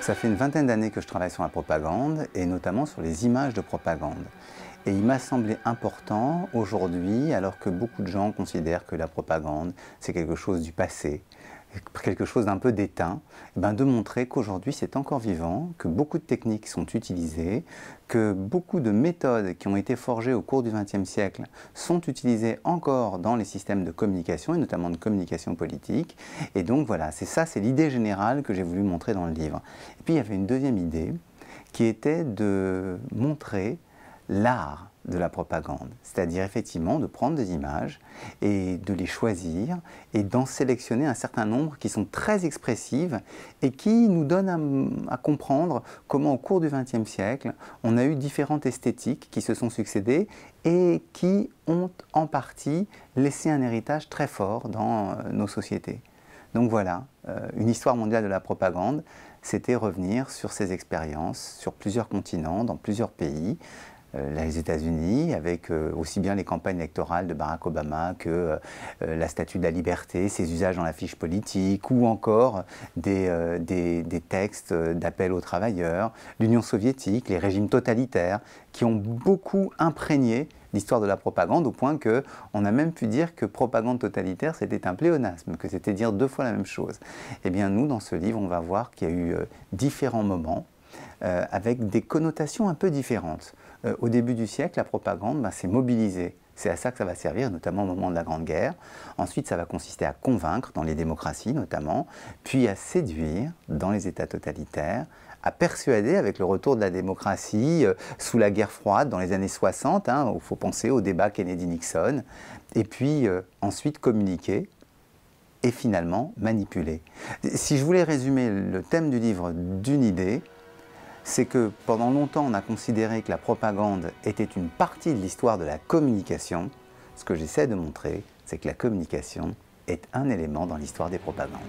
Ça fait une vingtaine d'années que je travaille sur la propagande et notamment sur les images de propagande. Et il m'a semblé important aujourd'hui, alors que beaucoup de gens considèrent que la propagande, c'est quelque chose du passé, quelque chose d'un peu déteint, eh ben, de montrer qu'aujourd'hui c'est encore vivant, que beaucoup de techniques sont utilisées, que beaucoup de méthodes qui ont été forgées au cours du XXe siècle sont utilisées encore dans les systèmes de communication, et notamment de communication politique. Et donc voilà, c'est ça, c'est l'idée générale que j'ai voulu montrer dans le livre. Et puis il y avait une deuxième idée qui était de montrer l'art de la propagande, c'est-à-dire effectivement de prendre des images et de les choisir et d'en sélectionner un certain nombre qui sont très expressives et qui nous donnent à, comprendre comment au cours du XXe siècle on a eu différentes esthétiques qui se sont succédées et qui ont en partie laissé un héritage très fort dans euh, nos sociétés. Donc voilà, euh, une histoire mondiale de la propagande, c'était revenir sur ces expériences sur plusieurs continents, dans plusieurs pays, euh, les États-Unis, avec euh, aussi bien les campagnes électorales de Barack Obama que euh, la statue de la liberté, ses usages dans la fiche politique, ou encore des, textes d'appel aux travailleurs, l'Union soviétique, les régimes totalitaires, qui ont beaucoup imprégné l'histoire de la propagande au point qu'on a même pu dire que propagande totalitaire c'était un pléonasme, que c'était dire deux fois la même chose. Eh bien nous dans ce livre on va voir qu'il y a eu différents moments euh, avec des connotations un peu différentes. Euh, au début du siècle, la propagande, ben, c'est mobiliser. C'est à ça que ça va servir, notamment au moment de la Grande Guerre. Ensuite, ça va consister à convaincre dans les démocraties, notamment, puis à séduire dans les États totalitaires, à persuader avec le retour de la démocratie euh, sous la guerre froide dans les années 60, hein, il faut penser au débat Kennedy-Nixon, et puis ensuite communiquer et finalement manipuler. Si je voulais résumer le thème du livre d'une idée, c'est que pendant longtemps on a considéré que la propagande était une partie de l'histoire de la communication. Ce que j'essaie de montrer, c'est que la communication est un élément dans l'histoire des propagandes.